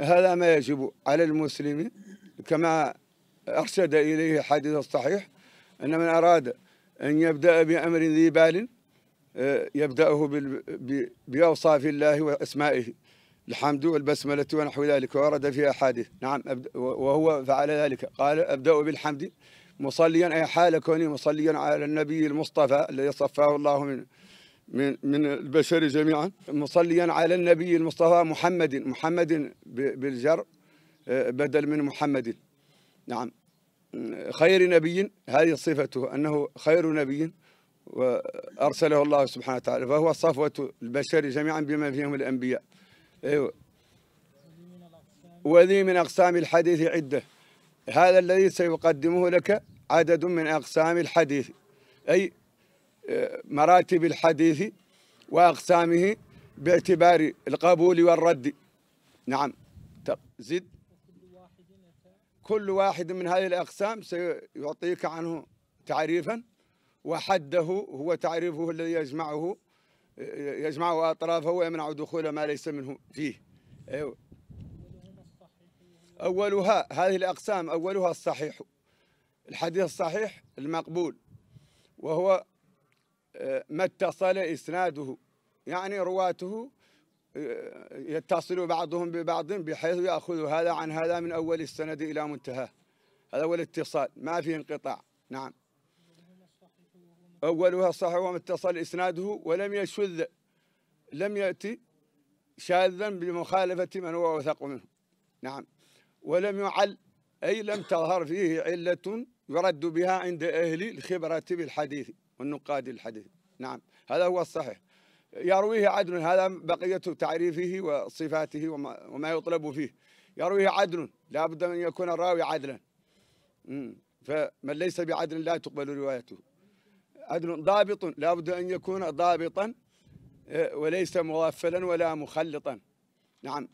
هذا ما يجب على المسلمين كما أرشد إليه حديث الصحيح أن من أراد أن يبدأ بأمر ذي بال آه، يبدأه بأوصاف الله وأسمائه الحمد والبسملة ونحو ذلك ورد في أحاديث نعم وهو فعل ذلك قال أبدأ بالحمد مصليا أي حال كوني مصليا على النبي المصطفى الذي صفاه الله من من من البشر جميعا مصليا على النبي المصطفى محمد محمد بالجر آه، بدل من محمد نعم خير نبي هذه صفته انه خير نبي وارسله الله سبحانه وتعالى فهو صفوه البشر جميعا بما فيهم الانبياء ايوه وذي من اقسام الحديث عده هذا الذي سيقدمه لك عدد من اقسام الحديث اي مراتب الحديث وأقسامه باعتبار القبول والرد نعم زد كل واحد من هذه الأقسام سيعطيك عنه تعريفا وحده هو تعريفه الذي يجمعه يجمعه أطرافه ويمنع دخول ما ليس منه فيه أيوة. أولها هذه الأقسام أولها الصحيح الحديث الصحيح المقبول وهو آه، ما اتصل إسناده يعني رواته آه، يتصل بعضهم ببعض بحيث يأخذ هذا عن هذا من أول السند إلى منتهاه هذا هو الاتصال ما فيه انقطاع نعم أولها صحيح وما اتصل إسناده ولم يشذ لم يأتي شاذا بمخالفة من هو وثق منه نعم ولم يعل أي لم تظهر فيه علة يرد بها عند أهل الخبرة بالحديث والنقاد الحديث نعم هذا هو الصحيح يرويه عدل هذا بقية تعريفه وصفاته وما, وما يطلب فيه يرويه عدل لا بد أن يكون الراوي عدلا فمن ليس بعدل لا تقبل روايته عدل ضابط لا بد أن يكون ضابطا آه، وليس مغفلا ولا مخلطا نعم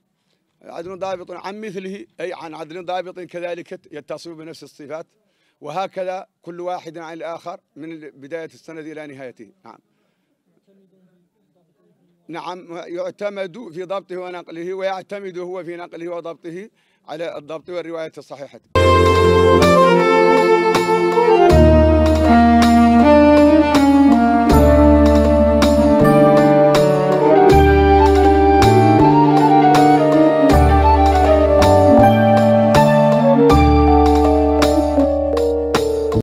عدل ضابط عن مثله أي عن عدل ضابط كذلك يتصف بنفس الصفات وهكذا كل واحد عن الآخر من بداية السند إلى نهايته نعم نعم يعتمد في ضبطه ونقله ويعتمد هو في نقله وضبطه على الضبط والرواية الصحيحة